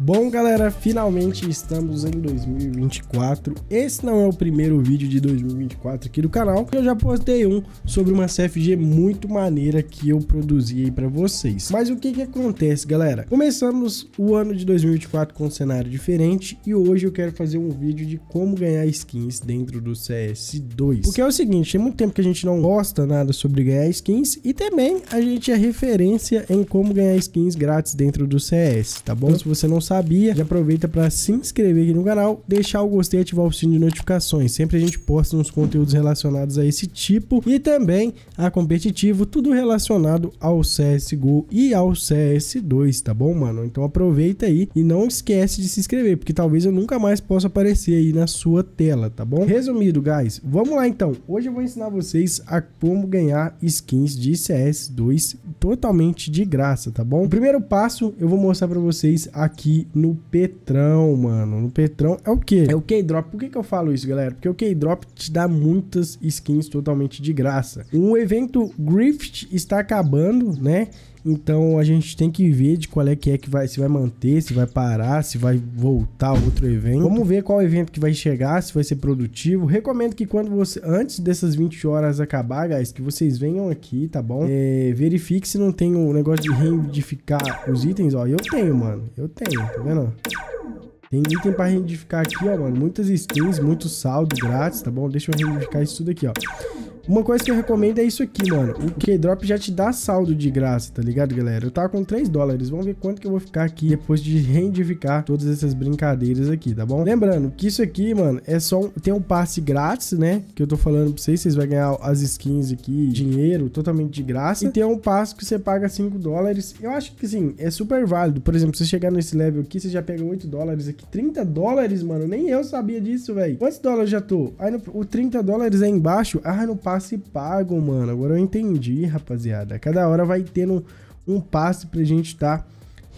Bom, galera, finalmente estamos em 2024. Esse não é o primeiro vídeo de 2024 aqui do canal. Eu já postei um sobre uma CFG muito maneira que eu produzi aí para vocês. Mas o que que acontece, galera? Começamos o ano de 2024 com um cenário diferente e hoje eu quero fazer um vídeo de como ganhar skins dentro do CS2. Porque é o seguinte, tem muito tempo que a gente não gosta nada sobre ganhar skins e também a gente é referência em como ganhar skins grátis dentro do CS, tá bom? Então, se você não sabia, já aproveita para se inscrever aqui no canal, deixar o gostei e ativar o sininho de notificações. Sempre a gente posta uns conteúdos relacionados a esse tipo e também a competitivo, tudo relacionado ao CSGO e ao CS2, tá bom, mano? Então aproveita aí e não esquece de se inscrever, porque talvez eu nunca mais possa aparecer aí na sua tela, tá bom? Resumido, guys, vamos lá então. Hoje eu vou ensinar vocês a como ganhar skins de CS2 totalmente de graça, tá bom? O primeiro passo eu vou mostrar para vocês aqui no Petrão, mano. No Petrão é o quê? É o K-Drop. Por que, que eu falo isso, galera? Porque o K-Drop te dá muitas skins totalmente de graça. O evento Grift está acabando, né? Então a gente tem que ver de qual é que é que vai, se vai manter, se vai parar, se vai voltar outro evento. Vamos ver qual evento que vai chegar, se vai ser produtivo. Recomendo que quando você antes dessas 20 horas acabar, guys, que vocês venham aqui, tá bom? É, verifique se não tem o um negócio de reivindicar os itens, ó. Eu tenho, mano. Eu tenho, tá vendo? Tem item pra reivindicar aqui, ó, mano. Muitas skins, muito saldo grátis, tá bom? Deixa eu reivindicar isso tudo aqui, ó. Uma coisa que eu recomendo é isso aqui, mano. O K-Drop já te dá saldo de graça, tá ligado, galera? Eu tava com 3 dólares. Vamos ver quanto que eu vou ficar aqui depois de rendificar todas essas brincadeiras aqui, tá bom? Lembrando que isso aqui, mano, é só... Um... Tem um passe grátis, né? Que eu tô falando pra vocês. Vocês vão ganhar as skins aqui, dinheiro, totalmente de graça. E tem um passe que você paga 5 dólares. Eu acho que, sim, é super válido. Por exemplo, se você chegar nesse level aqui, você já pega 8 dólares aqui. 30 dólares, mano. Nem eu sabia disso, velho. Quantos dólares já tô? Aí no... O 30 dólares é embaixo. Ah, no passe passe pago, mano. Agora eu entendi, rapaziada. Cada hora vai tendo um, um passe pra gente tá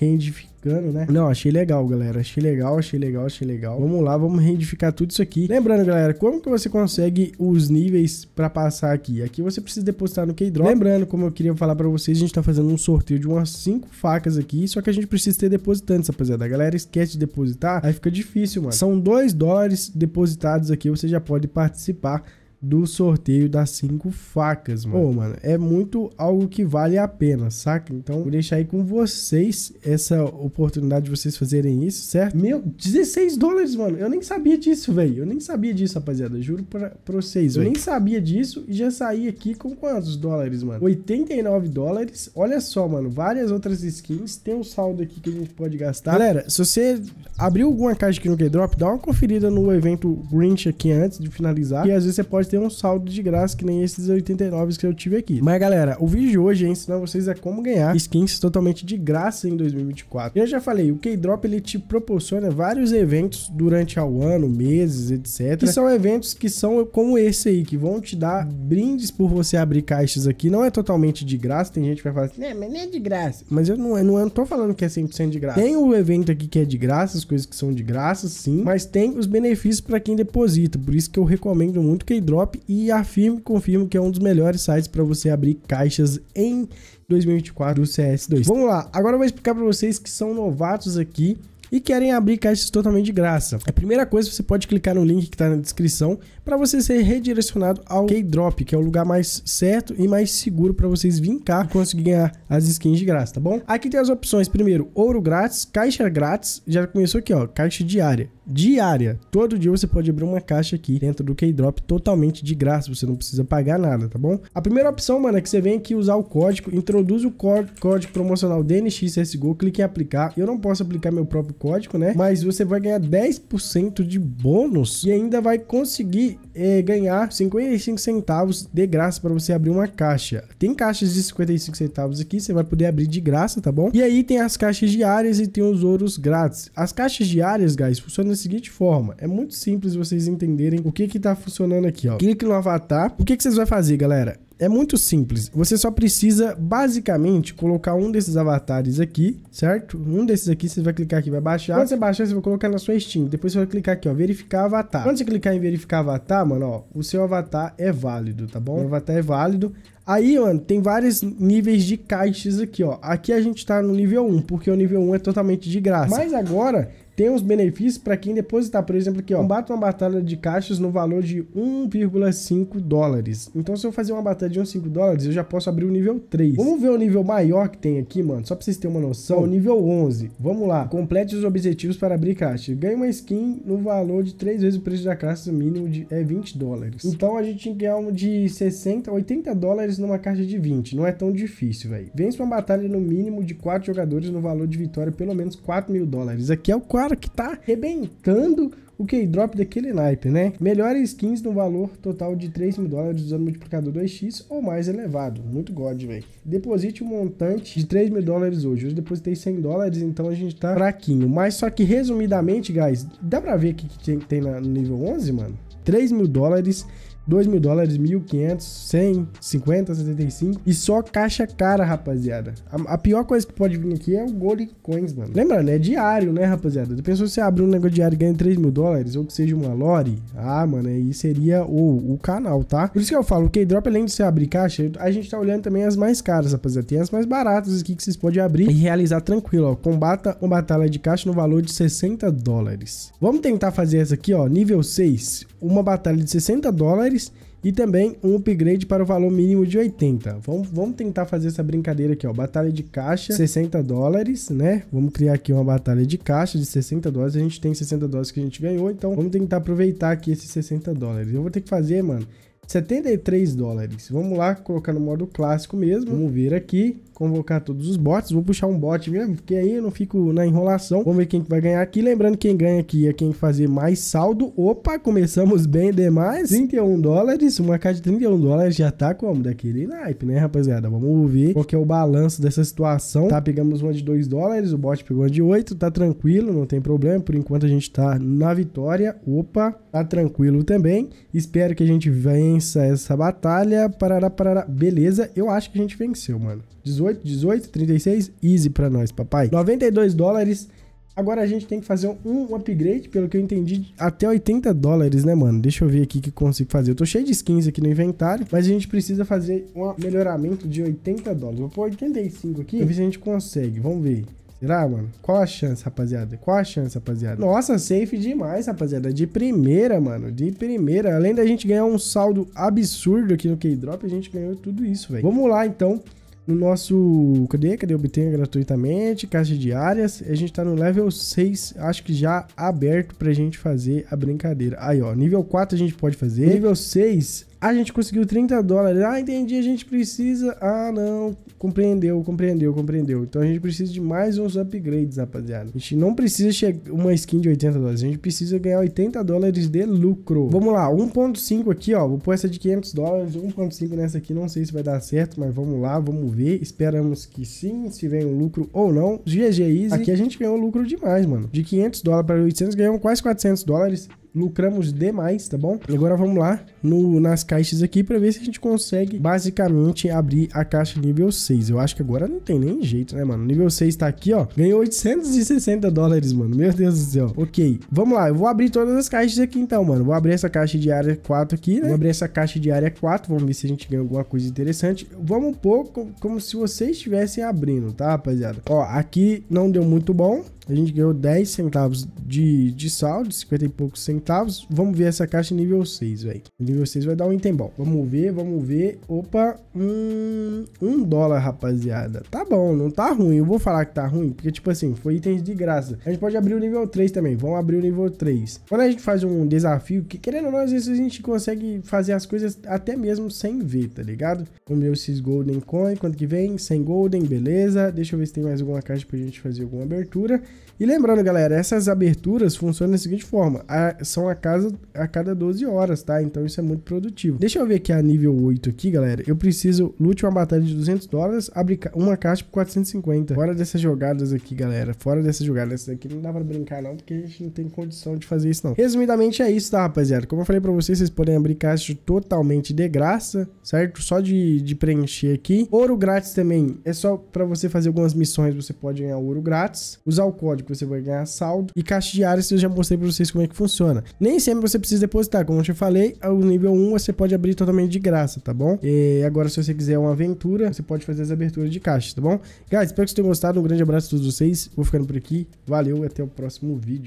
rendificando, né? Não, achei legal, galera. Achei legal, achei legal, achei legal. Vamos lá, vamos rendificar tudo isso aqui. Lembrando, galera, como que você consegue os níveis pra passar aqui? Aqui você precisa depositar no Keydrop. Lembrando, como eu queria falar pra vocês, a gente tá fazendo um sorteio de umas 5 facas aqui, só que a gente precisa ter depositantes, rapaziada. A galera esquece de depositar, aí fica difícil, mano. São 2 dólares depositados aqui, você já pode participar do sorteio das cinco facas, mano. Pô, mano, é muito algo que vale a pena, saca? Então, vou deixar aí com vocês essa oportunidade de vocês fazerem isso, certo? Meu, 16 dólares, mano. Eu nem sabia disso, velho. Eu nem sabia disso, rapaziada. Juro pra, pra vocês, Eu nem sabia disso e já saí aqui com quantos dólares, mano? 89 dólares. Olha só, mano. Várias outras skins. Tem um saldo aqui que a gente pode gastar. Galera, se você abriu alguma caixa aqui no K-Drop, dá uma conferida no evento Grinch aqui antes de finalizar. E às vezes você pode ter um saldo de graça que nem esses 89 que eu tive aqui. Mas galera, o vídeo de hoje é ensinar vocês a como ganhar skins totalmente de graça em 2024. Eu já falei, o K-Drop ele te proporciona vários eventos durante o ano, meses, etc. Que são eventos que são como esse aí, que vão te dar brindes por você abrir caixas aqui. Não é totalmente de graça, tem gente que vai falar assim, né, mas nem é de graça. Mas eu não, eu não, eu não tô falando que é 100% de graça. Tem o evento aqui que é de graça, as coisas que são de graça, sim, mas tem os benefícios para quem deposita. Por isso que eu recomendo muito o K-Drop e afirmo e confirmo que é um dos melhores sites para você abrir caixas em 2024 do CS2. Vamos lá, agora eu vou explicar para vocês que são novatos aqui e querem abrir caixas totalmente de graça. A primeira coisa, você pode clicar no link que está na descrição para você ser redirecionado ao Keydrop, que é o lugar mais certo e mais seguro para vocês vincar e conseguir ganhar as skins de graça, tá bom? Aqui tem as opções, primeiro, ouro grátis, caixa grátis, já começou aqui, ó, caixa diária. Diária. Todo dia você pode abrir uma caixa aqui dentro do Keydrop totalmente de graça, você não precisa pagar nada, tá bom? A primeira opção, mano, é que você vem aqui usar o código, introduz o código promocional DNXSGO, clique em aplicar. Eu não posso aplicar meu próprio código, né? Mas você vai ganhar 10% de bônus e ainda vai conseguir é, ganhar 55 centavos de graça para você abrir uma caixa. Tem caixas de 55 centavos aqui, você vai poder abrir de graça, tá bom? E aí tem as caixas diárias e tem os ouros grátis. As caixas diárias, guys, funcionam da seguinte forma. É muito simples vocês entenderem o que que tá funcionando aqui, ó. Clique no avatar. O que que vocês vão fazer, galera? é muito simples. Você só precisa, basicamente, colocar um desses avatares aqui, certo? Um desses aqui, você vai clicar aqui, vai baixar. Quando você baixar, você vai colocar na sua Steam. Depois você vai clicar aqui, ó, verificar avatar. Quando você clicar em verificar avatar, mano, ó, o seu avatar é válido, tá bom? O avatar é válido. Aí, mano, tem vários níveis de caixas aqui, ó. Aqui a gente tá no nível 1, porque o nível 1 é totalmente de graça. Mas agora, tem os benefícios para quem depositar. Por exemplo, aqui, ó, combate hum. uma batalha de caixas no valor de 1,5 dólares. Então, se eu fazer uma batalha de 1,5 dólares, eu já posso abrir o nível 3. Vamos ver o nível maior que tem aqui, mano, só para vocês terem uma noção. nível 11. Vamos lá. Complete os objetivos para abrir caixa. Ganhe uma skin no valor de 3 vezes o preço da caixa, mínimo de é 20 dólares. Então, a gente tinha que ganhar um de 60, 80 dólares numa caixa de 20. Não é tão difícil, velho. Vence uma batalha no mínimo de 4 jogadores no valor de vitória, pelo menos 4 mil dólares. Aqui é o 4 cara que tá arrebentando o K-Drop daquele naipe, né? Melhores skins no valor total de 3 mil dólares usando multiplicador 2x ou mais elevado. Muito god, velho. Deposite um montante de 3 mil dólares hoje. Hoje depositei 100 dólares, então a gente tá fraquinho. Mas só que resumidamente, guys, dá pra ver o que tem, tem na, no nível 11, mano? 3 mil dólares 2 mil dólares, 1.500, 100, 50, 75. E só caixa cara, rapaziada. A, a, pior coisa que pode vir aqui é o Gold Coins, mano. Lembrando, né? é diário, né, rapaziada? Depois se você abrir um negócio diário e ganha 3 mil dólares, ou que seja uma lore, ah, mano, aí seria o, o canal, tá? Por isso que eu falo, o K-Drop, além de você abrir caixa, a gente tá olhando também as mais caras, rapaziada. Tem as mais baratas aqui que vocês podem abrir e realizar tranquilo, ó. Combata uma batalha de caixa no valor de 60 dólares. Vamos tentar fazer essa aqui, ó, nível 6. Uma batalha de 60 dólares e também um upgrade para o valor mínimo de 80. Vamos, vamos tentar fazer essa brincadeira aqui, ó. Batalha de caixa, 60 dólares, né? Vamos criar aqui uma batalha de caixa de 60 dólares. A gente tem 60 dólares que a gente ganhou, então vamos tentar aproveitar aqui esses 60 dólares. Eu vou ter que fazer, mano, 73 dólares. Vamos lá, colocar no modo clássico mesmo. Vamos ver aqui, convocar todos os bots. Vou puxar um bot mesmo, porque aí eu não fico na enrolação. Vamos ver quem vai ganhar aqui. Lembrando, quem ganha aqui é quem fazer mais saldo. Opa, começamos bem demais. 31 dólares, uma caixa de 31 dólares já tá como? Daquele naipe, né, rapaziada? Vamos ver qual que é o balanço dessa situação. Tá, pegamos uma de 2 dólares, o bot pegou uma de 8, tá tranquilo, não tem problema. Por enquanto a gente tá na vitória. Opa, tá tranquilo também. Espero que a gente venha vença essa batalha. Parará, parará. Beleza, eu acho que a gente venceu, mano. 18, 18, 36, easy pra nós, papai. 92 dólares. Agora a gente tem que fazer um upgrade, pelo que eu entendi, até 80 dólares, né, mano? Deixa eu ver aqui o que consigo fazer. Eu tô cheio de skins aqui no inventário, mas a gente precisa fazer um melhoramento de 80 dólares. Vou pôr 85 aqui, ver se a gente consegue. Vamos ver. Será, mano? Qual a chance, rapaziada? Qual a chance, rapaziada? Nossa, safe demais, rapaziada. De primeira, mano. De primeira. Além da gente ganhar um saldo absurdo aqui no K-Drop, a gente ganhou tudo isso, velho. Vamos lá, então. No nosso... Cadê? Cadê? Obtenha gratuitamente. Caixa de áreas. A gente tá no level 6. Acho que já aberto pra gente fazer a brincadeira. Aí, ó. Nível 4 a gente pode fazer. Nível 6... A gente conseguiu 30 dólares. Ah, entendi, a gente precisa... Ah, não. Compreendeu, compreendeu, compreendeu. Então a gente precisa de mais uns upgrades, rapaziada. A gente não precisa chegar uma skin de 80 dólares, a gente precisa ganhar 80 dólares de lucro. Vamos lá, 1.5 aqui, ó. Vou pôr essa de 500 dólares, 1.5 nessa aqui, não sei se vai dar certo, mas vamos lá, vamos ver. Esperamos que sim, se vem um lucro ou não. GG Easy. Aqui a gente ganhou lucro demais, mano. De 500 dólares para 800, ganhamos quase 400 dólares lucramos demais, tá bom? Agora vamos lá no, nas caixas aqui para ver se a gente consegue basicamente abrir a caixa nível 6. Eu acho que agora não tem nem jeito, né, mano? Nível 6 tá aqui, ó. Ganhou 860 dólares, mano. Meu Deus do céu. Ok, vamos lá. Eu vou abrir todas as caixas aqui então, mano. Vou abrir essa caixa de área 4 aqui, né? Vou abrir essa caixa de área 4. Vamos ver se a gente ganha alguma coisa interessante. Vamos um pouco como se vocês estivessem abrindo, tá, rapaziada? Ó, aqui não deu muito bom. A gente ganhou 10 centavos de, de sal, de 50 e poucos centavos centavos. Vamos ver essa caixa nível 6, velho. Nível 6 vai dar um item bom. Vamos ver, vamos ver. Opa, um, um dólar, rapaziada. Tá bom, não tá ruim. Eu vou falar que tá ruim, porque, tipo assim, foi itens de graça. A gente pode abrir o nível 3 também. Vamos abrir o nível 3. Quando a gente faz um desafio, que querendo ou não, às vezes a gente consegue fazer as coisas até mesmo sem ver, tá ligado? Vamos ver esses Golden Coin, quanto que vem? 100 Golden, beleza. Deixa eu ver se tem mais alguma caixa pra gente fazer alguma abertura. E lembrando, galera, essas aberturas funcionam da seguinte forma. A, são a, casa, a cada 12 horas, tá? Então isso é muito produtivo. Deixa eu ver aqui a nível 8 aqui, galera. Eu preciso, lute uma batalha de 200 dólares, abrir uma caixa por 450. Fora dessas jogadas aqui, galera. Fora dessas jogadas aqui, não dá pra brincar não, porque a gente não tem condição de fazer isso não. Resumidamente é isso, tá, rapaziada? Como eu falei pra vocês, vocês podem abrir caixa totalmente de graça, certo? Só de, de preencher aqui. Ouro grátis também. É só pra você fazer algumas missões, você pode ganhar ouro grátis. Usar o código, você vai ganhar saldo. E caixa diária, eu já mostrei pra vocês como é que funciona funciona. Nem sempre você precisa depositar, como eu te falei, o nível 1 você pode abrir totalmente de graça, tá bom? E agora se você quiser uma aventura, você pode fazer as aberturas de caixa tá bom? Guys, espero que vocês tenham gostado, um grande abraço a todos vocês, vou ficando por aqui, valeu e até o próximo vídeo.